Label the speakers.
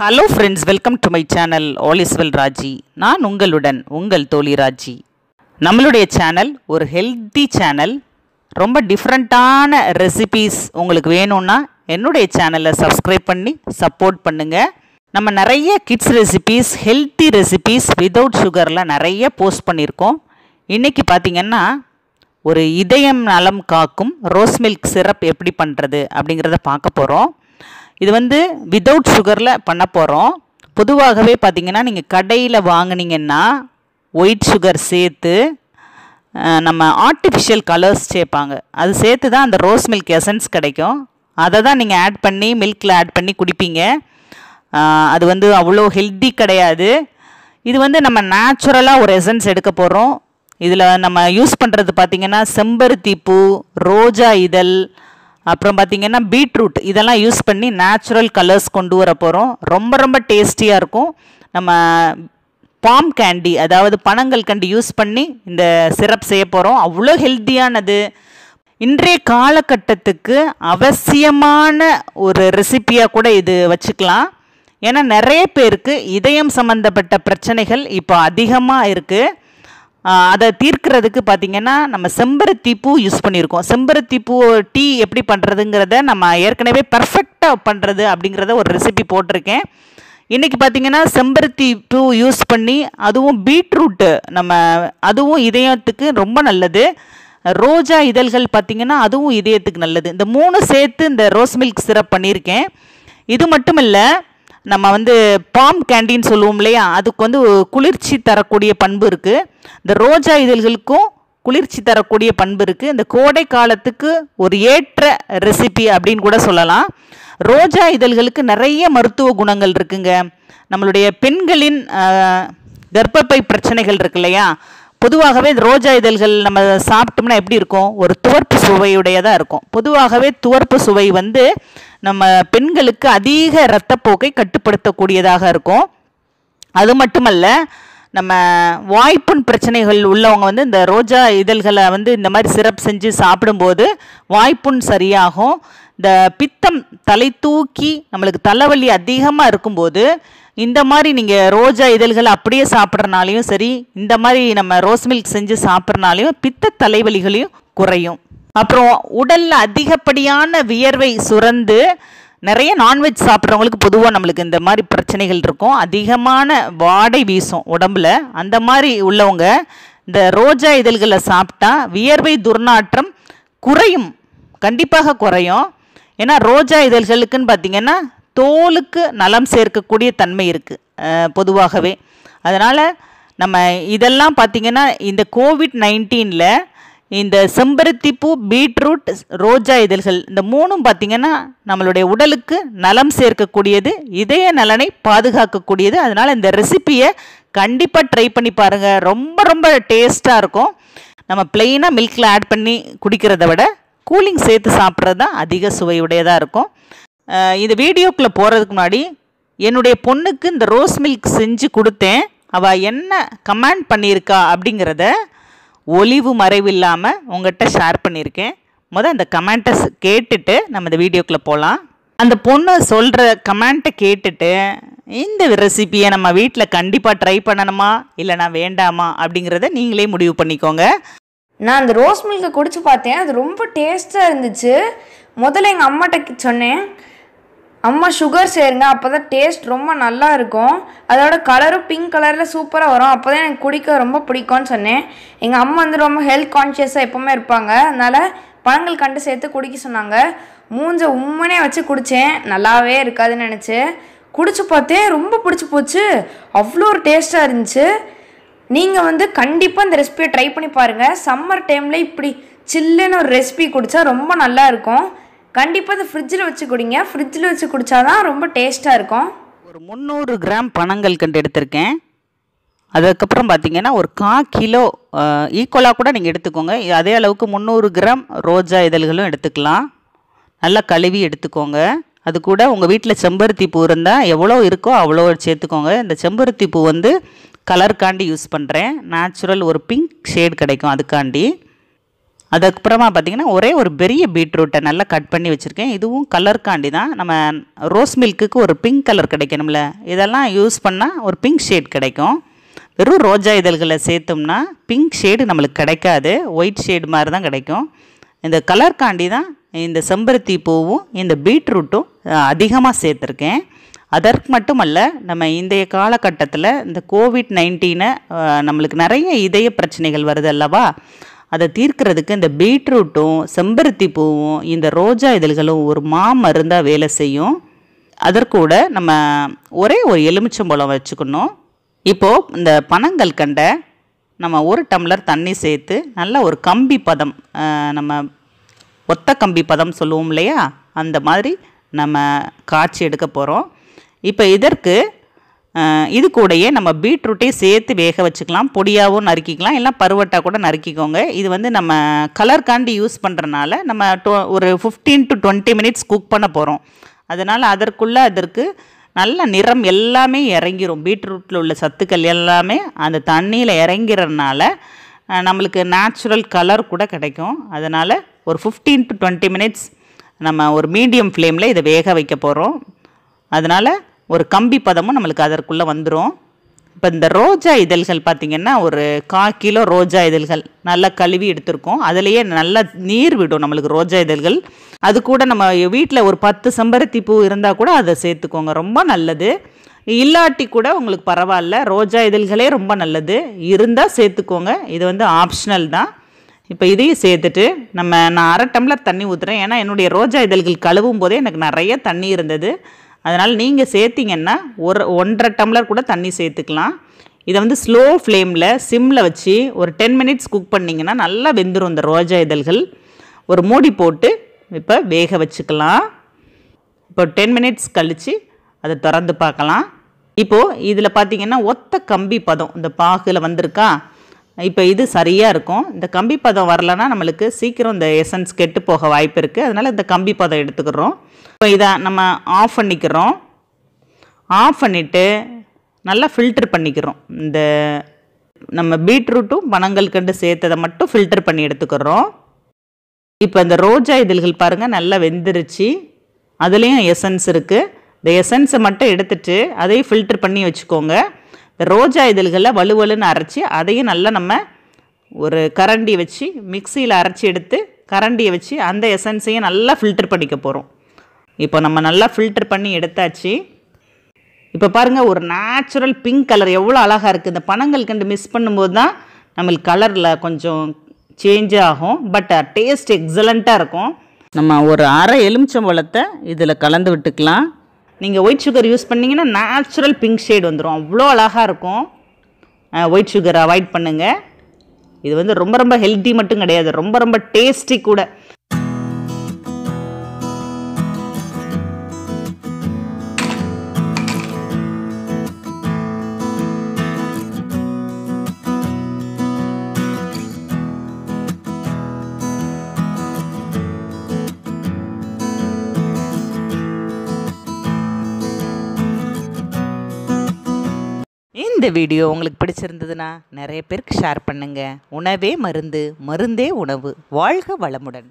Speaker 1: hello friends welcome to my channel all Raji நான் உங்களுடன் உங்கள் தோழி ராஜி நம்மளுடைய சேனல் ஒரு ஹெல்த்தி சேனல் ரொம்ப டிஃப்ரெண்ட்டான ரெசிபீஸ் உங்களுக்கு வேணும்னா என்னுடைய சேனலை சப்ஸ்கிரைப் பண்ணி சப்போர்ட் பண்ணுங்கள் நம்ம நிறைய kids recipes healthy recipes without சுகரில் நிறைய போஸ்ட் பண்ணியிருக்கோம் இன்றைக்கி பார்த்திங்கன்னா ஒரு இதயம் நலம் காக்கும் ரோஸ் மில்க் சிரப் எப்படி பண்ணுறது அப்படிங்கிறத பார்க்க போகிறோம் இது வந்து விதவுட் சுகரில் பண்ண போகிறோம் பொதுவாகவே பார்த்திங்கன்னா நீங்கள் கடையில் வாங்கினீங்கன்னா ஒயிட் சுகர் சேர்த்து நம்ம ஆர்டிஃபிஷியல் கலர்ஸ் சேர்ப்பாங்க அது சேர்த்து தான் அந்த ரோஸ் மில்க் எசன்ஸ் கிடைக்கும் அதை தான் நீங்கள் ஆட் பண்ணி மில்கில் ஆட் பண்ணி குடிப்பீங்க அது வந்து அவ்வளோ ஹெல்த்தி கிடையாது இது வந்து நம்ம நேச்சுரலாக ஒரு எசன்ஸ் எடுக்க போகிறோம் இதில் நம்ம யூஸ் பண்ணுறது பார்த்திங்கன்னா செம்பருத்தி பூ ரோஜா இதழ் அப்புறம் பார்த்திங்கன்னா பீட்ரூட் இதெல்லாம் யூஸ் பண்ணி நேச்சுரல் கலர்ஸ் கொண்டு வர போகிறோம் ரொம்ப ரொம்ப டேஸ்டியாக இருக்கும் நம்ம பாம் கேண்டி அதாவது பனங்கள் கண்டு யூஸ் பண்ணி இந்த சிரப் செய்ய போகிறோம் அவ்வளோ ஹெல்த்தியானது இன்றைய காலகட்டத்துக்கு அவசியமான ஒரு ரெசிப்பியாக கூட இது வச்சுக்கலாம் ஏன்னா நிறைய பேருக்கு இதயம் சம்மந்தப்பட்ட பிரச்சனைகள் இப்போ அதிகமாக இருக்குது அதை தீர்க்கிறதுக்கு பார்த்திங்கன்னா நம்ம செம்பருத்தி பூ யூஸ் பண்ணியிருக்கோம் செம்பருத்தி பூ டீ எப்படி பண்ணுறதுங்கிறத நம்ம ஏற்கனவே பர்ஃபெக்டாக பண்ணுறது அப்படிங்கிறத ஒரு ரெசிபி போட்டிருக்கேன் இன்றைக்கி பார்த்திங்கன்னா செம்பருத்தி பூ யூஸ் பண்ணி அதுவும் பீட்ரூட்டு நம்ம அதுவும் இதயத்துக்கு ரொம்ப நல்லது ரோஜா இதழ்கள் பார்த்திங்கன்னா அதுவும் இதயத்துக்கு நல்லது இந்த மூணு சேர்த்து இந்த ரோஸ் மில்க் சிரப் பண்ணியிருக்கேன் இது மட்டும் இல்லை நம்ம வந்து பாம் கேண்டின்னு சொல்லுவோம் இல்லையா அதுக்கு வந்து குளிர்ச்சி தரக்கூடிய பண்பு இருக்குது இந்த ரோஜா இதழ்களுக்கும் குளிர்ச்சி தரக்கூடிய பண்பு இருக்குது இந்த கோடை காலத்துக்கு ஒரு ஏற்ற ரெசிபி அப்படின்னு கூட சொல்லலாம் ரோஜா இதழ்களுக்கு நிறைய மருத்துவ குணங்கள் இருக்குங்க நம்மளுடைய பெண்களின் கர்ப்பப்பை பிரச்சனைகள் இருக்கு இல்லையா பொதுவாகவே ரோஜா இதழ்கள் நம்ம சாப்பிட்டோம்னா எப்படி இருக்கும் ஒரு துவர்ப்பு சுவையுடையதாக இருக்கும் பொதுவாகவே துவர்ப்பு சுவை வந்து நம்ம பெண்களுக்கு அதிக இரத்தப்போக்கை கட்டுப்படுத்தக்கூடியதாக இருக்கும் அது மட்டுமல்ல நம்ம வாய்ப்புண் பிரச்சனைகள் உள்ளவங்க வந்து இந்த ரோஜா இதழ்களை வந்து இந்த மாதிரி சிரப் செஞ்சு சாப்பிடும்போது வாய்ப்புண் சரியாகும் இந்த பித்தம் தலை தூக்கி நம்மளுக்கு தலைவலி அதிகமாக இருக்கும்போது இந்த மாதிரி நீங்கள் ரோஜா இதழ்கள் அப்படியே சாப்பிட்றனாலையும் சரி இந்த மாதிரி நம்ம ரோஸ் மில்க் செஞ்சு சாப்பிட்றனாலையும் பித்த தலைவலிகளையும் குறையும் அப்புறம் உடலில் அதிகப்படியான வியர்வை சுரந்து நிறைய நான்வெஜ் சாப்பிட்றவங்களுக்கு பொதுவாக நம்மளுக்கு இந்த மாதிரி பிரச்சனைகள் இருக்கும் அதிகமான வாடை வீசும் உடம்புல அந்த மாதிரி உள்ளவங்க இந்த ரோஜா இதழ்களை சாப்பிட்டா வியர்வை துர்நாற்றம் குறையும் கண்டிப்பாக குறையும் ஏன்னா ரோஜா இதழ்களுக்குன்னு பார்த்திங்கன்னா தோலுக்கு நலம் சேர்க்கக்கூடிய தன்மை இருக்குது பொதுவாகவே அதனால் நம்ம இதெல்லாம் பார்த்திங்கன்னா இந்த கோவிட் நைன்டீனில் இந்த செம்பருத்தி பூ பீட்ரூட் ரோஜா இதழ்கள் இந்த மூணும் பார்த்திங்கன்னா நம்மளுடைய உடலுக்கு நலம் சேர்க்கக்கூடியது இதய நலனை பாதுகாக்கக்கூடியது அதனால் இந்த ரெசிப்பியை கண்டிப்பாக ட்ரை பண்ணி பாருங்கள் ரொம்ப ரொம்ப டேஸ்ட்டாக இருக்கும் நம்ம பிளெயினாக மில்கில் ஆட் பண்ணி குடிக்கிறத விட கூலிங் சேர்த்து சாப்பிட்றது தான் அதிக சுவையுடையதாக இருக்கும் இந்த வீடியோக்குள்ளே போகிறதுக்கு முன்னாடி என்னுடைய பொண்ணுக்கு இந்த ரோஸ் மில்க் செஞ்சு கொடுத்தேன் அவள் என்ன கமெண்ட் பண்ணியிருக்கா அப்படிங்கிறத ஒளிவு மறைவு இல்லாமல் உங்கள்கிட்ட ஷேர் பண்ணியிருக்கேன் முதல் அந்த கமெண்ட்டை கேட்டுட்டு நம்ம இந்த வீடியோக்குள்ளே போகலாம் அந்த பொண்ணு சொல்கிற கமெண்ட்டை கேட்டுட்டு இந்த ரெசிப்பியை நம்ம வீட்டில் கண்டிப்பாக ட்ரை பண்ணணுமா இல்லைனா வேண்டாமா அப்படிங்கிறத நீங்களே முடிவு பண்ணிக்கோங்க நான் அந்த ரோஸ் மில்க்கை குடித்து பார்த்தேன் அது ரொம்ப டேஸ்ட்டாக இருந்துச்சு முதல்ல எங்கள் அம்மாட்ட சொன்னேன் அம்மா சுகர் சேருங்க அப்போ தான் டேஸ்ட் ரொம்ப நல்லா இருக்கும் அதோட கலரும் பிங்க் கலரில் சூப்பராக வரும் அப்போ தான் எனக்கு குடிக்க ரொம்ப பிடிக்கும்னு சொன்னேன் எங்கள் அம்மா வந்து ரொம்ப ஹெல்த் கான்ஷியஸாக எப்போவுமே இருப்பாங்க அதனால் பழங்கள் கண்டு சேர்த்து குடிக்க சொன்னாங்க மூஞ்ச உம்மனே வச்சு குடித்தேன் நல்லாவே இருக்காதுன்னு நினச்சி குடிச்சு பார்த்தேன் ரொம்ப பிடிச்சி போச்சு அவ்வளோ ஒரு டேஸ்ட்டாக இருந்துச்சு நீங்கள் வந்து கண்டிப்பாக இந்த ரெசிபியை ட்ரை பண்ணி பாருங்கள் சம்மர் டைமில் இப்படி சில்லுன்னு ஒரு ரெசிபி குடித்தா ரொம்ப நல்லா இருக்கும் கண்டிப்பாக இதை ஃப்ரிட்ஜில் வச்சு குடிங்க ஃப்ரிட்ஜில் வச்சு குடித்தா தான் ரொம்ப டேஸ்ட்டாக இருக்கும் ஒரு முந்நூறு கிராம் பணங்கள் கண்டு எடுத்திருக்கேன் அதுக்கப்புறம் பார்த்தீங்கன்னா ஒரு கா கிலோ ஈக்குவலாக கூட நீங்கள் எடுத்துக்கோங்க அதே அளவுக்கு முந்நூறு கிராம் ரோஜா இதழ்களும் எடுத்துக்கலாம் நல்லா கழுவி எடுத்துக்கோங்க அது கூட உங்கள் வீட்டில் செம்பருத்தி பூ இருந்தால் எவ்வளோ இருக்கோ அவ்வளோ சேர்த்துக்கோங்க இந்த செம்பருத்தி பூ வந்து கலருக்காண்டி யூஸ் பண்ணுறேன் நேச்சுரல் ஒரு பிங்க் ஷேட் கிடைக்கும் அதுக்காண்டி அதுக்கப்புறமா பார்த்தீங்கன்னா ஒரே ஒரு பெரிய பீட்ரூட்டை நல்லா கட் பண்ணி வச்சுருக்கேன் இதுவும் கலருக்காண்டி தான் நம்ம ரோஸ் மில்க்குக்கு ஒரு பிங்க் கலர் கிடைக்கணும்ல இதெல்லாம் யூஸ் பண்ணால் ஒரு பிங்க் ஷேட் கிடைக்கும் வெறும் ரோஜா இதழ்களை சேர்த்தோம்னா பிங்க் ஷேடு நம்மளுக்கு கிடைக்காது ஒயிட் ஷேடு மாதிரி தான் கிடைக்கும் இந்த கலருக்காண்டி தான் இந்த செம்பருத்தி பூவும் இந்த பீட்ரூட்டும் அதிகமாக சேர்த்துருக்கேன் அதற்கு மட்டுமல்ல நம்ம இந்தைய காலகட்டத்தில் இந்த கோவிட் நைன்டீனை நம்மளுக்கு நிறைய இதய பிரச்சனைகள் வருது அல்லவா அதை தீர்க்கிறதுக்கு இந்த பீட்ரூட்டும் செம்பருத்தி பூவும் இந்த ரோஜா இதழ்களும் ஒரு மா மருந்தாக வேலை செய்யும் அதற்கூட நம்ம ஒரே ஒரு எலுமிச்சம்பழம் வச்சுக்கணும் இப்போது இந்த பணங்கள் கண்ட நம்ம ஒரு டம்ளர் தண்ணி சேர்த்து நல்ல ஒரு கம்பி பதம் நம்ம ஒத்த கம்பி பதம் சொல்லுவோம் இல்லையா அந்த மாதிரி நம்ம காட்சி எடுக்க போகிறோம் இப்போ இதற்கு இது கூடயே நம்ம பீட்ரூட்டே சேர்த்து வேக வச்சுக்கலாம் பொடியாகவும் நறுக்கிக்கலாம் இல்லை பருவட்டாக கூட நறுக்கிக்கோங்க இது வந்து நம்ம காண்டி யூஸ் பண்ணுறனால நம்ம டொ ஒரு fifteen to twenty minutes cook பண்ண போகிறோம் அதனால் அதற்குள்ளே அதற்கு நல்ல நிறம் எல்லாமே இறங்கிரும் பீட்ரூட்டில் உள்ள சத்துக்கள் எல்லாமே அந்த தண்ணியில் இறங்கிறதுனால நம்மளுக்கு நேச்சுரல் கலர் கூட கிடைக்கும் அதனால் ஒரு ஃபிஃப்டீன் டு டுவெண்ட்டி மினிட்ஸ் நம்ம ஒரு மீடியம் ஃப்ளேமில் இதை வேக வைக்க போகிறோம் அதனால் ஒரு கம்பி பதமும் நம்மளுக்கு அதற்குள்ளே வந்துடும் இப்போ இந்த ரோஜா இதழ்கள் பார்த்திங்கன்னா ஒரு கால் கிலோ ரோஜா இதழ்கள் நல்லா கழுவி எடுத்திருக்கோம் அதுலேயே நல்லா நீர் விடும் நம்மளுக்கு ரோஜா இதழ்கள் அது கூட நம்ம வீட்டில் ஒரு பத்து செம்பருத்தி பூ இருந்தால் கூட அதை சேர்த்துக்கோங்க ரொம்ப நல்லது இல்லாட்டி கூட உங்களுக்கு பரவாயில்ல ரோஜா இதழ்களே ரொம்ப நல்லது இருந்தால் சேர்த்துக்கோங்க இது வந்து ஆப்ஷனல் தான் இப்போ இதையும் சேர்த்துட்டு நம்ம நான் அரை டம்ளர் தண்ணி ஊற்றுறேன் ஏன்னா என்னுடைய ரோஜா இதழ்கள் கழுவும் போதே எனக்கு நிறைய தண்ணி இருந்தது அதனால் நீங்கள் சேர்த்திங்கன்னா ஒரு ஒன்றரை டம்ளர் கூட தண்ணி சேர்த்துக்கலாம் இதை வந்து ஸ்லோ ஃப்ளேமில் சிம்மில் வச்சு ஒரு டென் மினிட்ஸ் குக் பண்ணிங்கன்னா நல்லா வெந்துடும் இந்த ரோஜா இதழ்கள் ஒரு மூடி போட்டு இப்போ வேக வச்சுக்கலாம் இப்போ டென் மினிட்ஸ் கழித்து அதை திறந்து பார்க்கலாம் இப்போது இதில் பார்த்திங்கன்னா ஒத்த கம்பி பதம் இந்த பாகில் வந்திருக்கா இப்போ இது சரியாக இருக்கும் இந்த கம்பி பதம் வரலன்னா நம்மளுக்கு சீக்கிரம் இந்த எசன்ஸ் கெட்டு போக வாய்ப்பு இருக்குது அதனால் இந்த கம்பி பதம் எடுத்துக்கிறோம் இப்போ இதை நம்ம ஆஃப் பண்ணிக்கிறோம் ஆஃப் பண்ணிவிட்டு நல்லா ஃபில்டர் பண்ணிக்கிறோம் இந்த நம்ம பீட்ரூட்டும் பனங்கள் கண்டு சேர்த்ததை மட்டும் ஃபில்டர் பண்ணி எடுத்துக்கிறோம் இப்போ இந்த ரோஜா இதழ்கள் பாருங்கள் நல்லா வெந்துருச்சு அதுலேயும் எசன்ஸ் இருக்குது இந்த எசன்ஸை மட்டும் எடுத்துட்டு அதையும் ஃபில்டர் பண்ணி வச்சுக்கோங்க ரோஜா இதழ்களை வலுவலுன்னு அரைச்சி அதையும் நல்லா நம்ம ஒரு கரண்டி வச்சு மிக்சியில் அரைச்சி எடுத்து கரண்டியை வச்சு அந்த எசன்ஸையும் நல்லா ஃபில்டர் பண்ணிக்க போகிறோம் இப்போ நம்ம நல்லா ஃபில்டர் பண்ணி எடுத்தாச்சு இப்போ பாருங்கள் ஒரு நேச்சுரல் பிங்க் கலர் எவ்வளோ அழகாக இருக்குது இந்த பணங்கள் கண்டு மிஸ் பண்ணும்போது தான் நம்மளுக்கு கலரில் கொஞ்சம் சேஞ்ச் ஆகும் பட் டேஸ்ட் எக்ஸலண்ட்டாக இருக்கும் நம்ம ஒரு அரை எலுமிச்சம்பழத்தை இதில் கலந்து விட்டுக்கலாம் நீங்கள் ஒயிட் சுகர் யூஸ் பண்ணிங்கன்னா நேச்சுரல் பிங்க் ஷேட் வந்துடும் அவ்வளோ அழகாக இருக்கும் ஒயிட் சுகர் அவாய்ட் பண்ணுங்கள் இது வந்து ரொம்ப ரொம்ப ஹெல்த்தி மட்டும் கிடையாது ரொம்ப ரொம்ப டேஸ்டி கூட இந்த வீடியோ உங்களுக்கு பிடிச்சிருந்ததுன்னா நிறைய பேருக்கு ஷேர் பண்ணுங்கள் உணவே மருந்து மருந்தே உணவு வாழ்க வளமுடன்